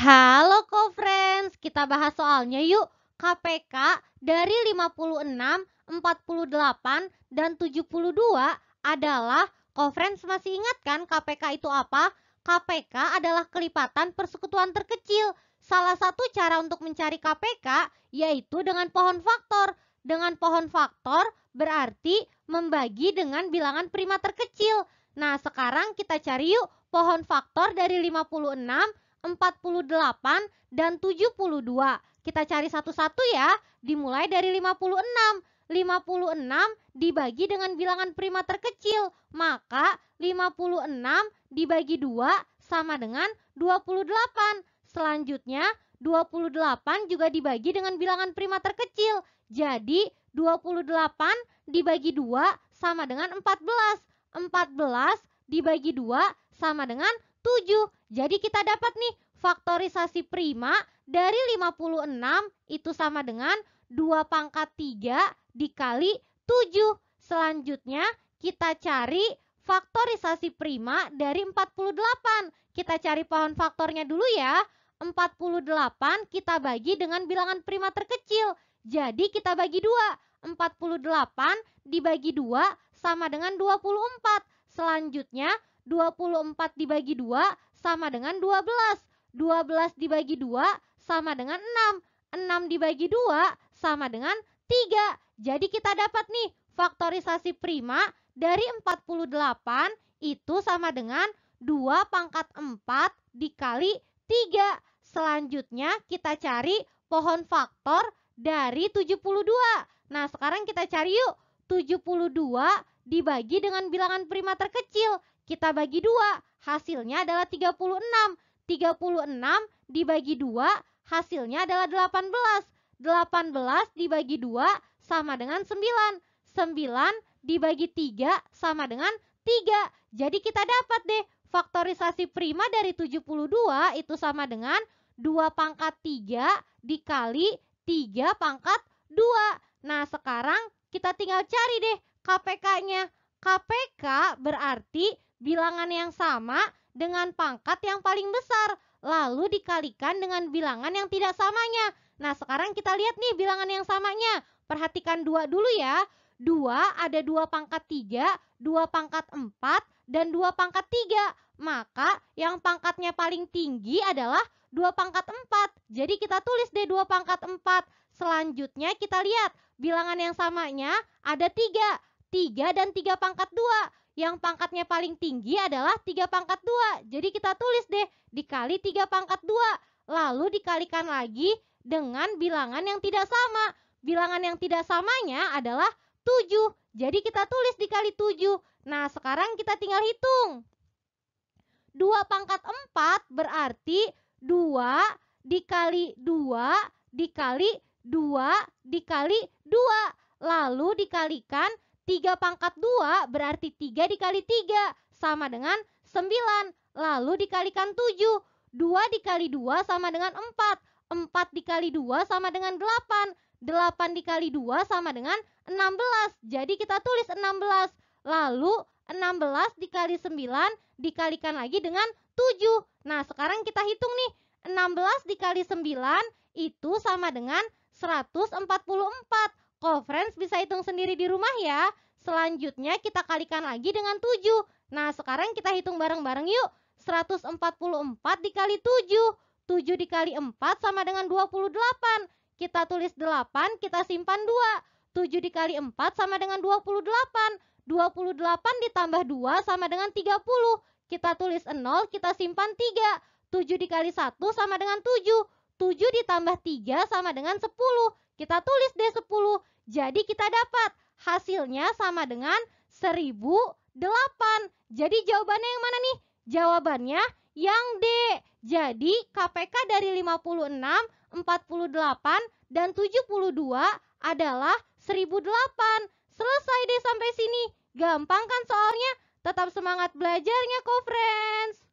Halo co-friends, kita bahas soalnya yuk. KPK dari 56, 48, dan 72 adalah co-friends masih ingat kan KPK itu apa? KPK adalah kelipatan persekutuan terkecil. Salah satu cara untuk mencari KPK yaitu dengan pohon faktor. Dengan pohon faktor berarti membagi dengan bilangan prima terkecil. Nah, sekarang kita cari yuk pohon faktor dari 56 48, dan 72. Kita cari satu-satu ya, dimulai dari 56. 56 dibagi dengan bilangan prima terkecil, maka 56 dibagi 2 sama dengan 28. Selanjutnya, 28 juga dibagi dengan bilangan prima terkecil. Jadi, 28 dibagi 2 sama dengan 14. 14 dibagi 2 sama dengan 7. Jadi kita dapat nih faktorisasi prima dari 56 itu sama dengan 2 pangkat 3 dikali 7. Selanjutnya kita cari faktorisasi prima dari 48. Kita cari pohon faktornya dulu ya. 48 kita bagi dengan bilangan prima terkecil. Jadi kita bagi 2. 48 dibagi 2 sama dengan 24. Selanjutnya 24 dibagi 2 sama dengan 12. 12 dibagi 2 sama dengan 6. 6 dibagi 2 sama dengan 3. Jadi kita dapat nih faktorisasi prima dari 48 itu sama dengan 2 pangkat 4 dikali 3. Selanjutnya kita cari pohon faktor dari 72. Nah sekarang kita cari yuk 72 dibagi dengan bilangan prima terkecil kita bagi dua, hasilnya adalah 36. 36 dibagi dua, hasilnya adalah 18. 18 dibagi dua sama dengan 9. 9 dibagi tiga sama dengan 3. Jadi kita dapat deh faktorisasi prima dari 72 itu sama dengan 2 pangkat 3 dikali 3 pangkat 2. Nah sekarang kita tinggal cari deh KPK-nya. KPK berarti bilangan yang sama dengan pangkat yang paling besar, lalu dikalikan dengan bilangan yang tidak samanya. Nah, sekarang kita lihat nih bilangan yang samanya. Perhatikan dua dulu ya. Dua ada dua pangkat tiga, dua pangkat empat dan dua pangkat tiga. Maka yang pangkatnya paling tinggi adalah dua pangkat empat. Jadi kita tulis deh dua pangkat empat. Selanjutnya kita lihat bilangan yang samanya ada tiga, tiga dan tiga pangkat dua yang pangkatnya paling tinggi adalah 3 pangkat 2. Jadi kita tulis deh, dikali 3 pangkat 2. Lalu dikalikan lagi dengan bilangan yang tidak sama. Bilangan yang tidak samanya adalah 7. Jadi kita tulis dikali 7. Nah, sekarang kita tinggal hitung. 2 pangkat 4 berarti 2 dikali 2 dikali 2 dikali 2. Lalu dikalikan 3 pangkat 2 berarti 3 dikali 3 sama dengan 9. Lalu dikalikan 7. 2 dikali 2 sama dengan 4. 4 dikali 2 sama dengan 8. 8 dikali 2 sama dengan 16. Jadi kita tulis 16. Lalu 16 dikali 9 dikalikan lagi dengan 7. Nah sekarang kita hitung nih. 16 dikali 9 itu sama dengan 144. Kok friends bisa hitung sendiri di rumah ya. Selanjutnya kita kalikan lagi dengan 7. Nah, sekarang kita hitung bareng-bareng yuk. 144 dikali 7. 7 dikali 4 sama dengan 28. Kita tulis 8, kita simpan 2. 7 dikali 4 sama dengan 28. 28 ditambah 2 sama dengan 30. Kita tulis 0, kita simpan 3. 7 dikali 1 sama dengan 7. 7 ditambah 3 sama dengan 10. Kita tulis deh 10. Jadi kita dapat hasilnya sama dengan 1008. Jadi jawabannya yang mana nih? Jawabannya yang D. Jadi KPK dari 56, 48, dan 72 adalah 1008. Selesai deh sampai sini. Gampang kan soalnya? Tetap semangat belajarnya co friends.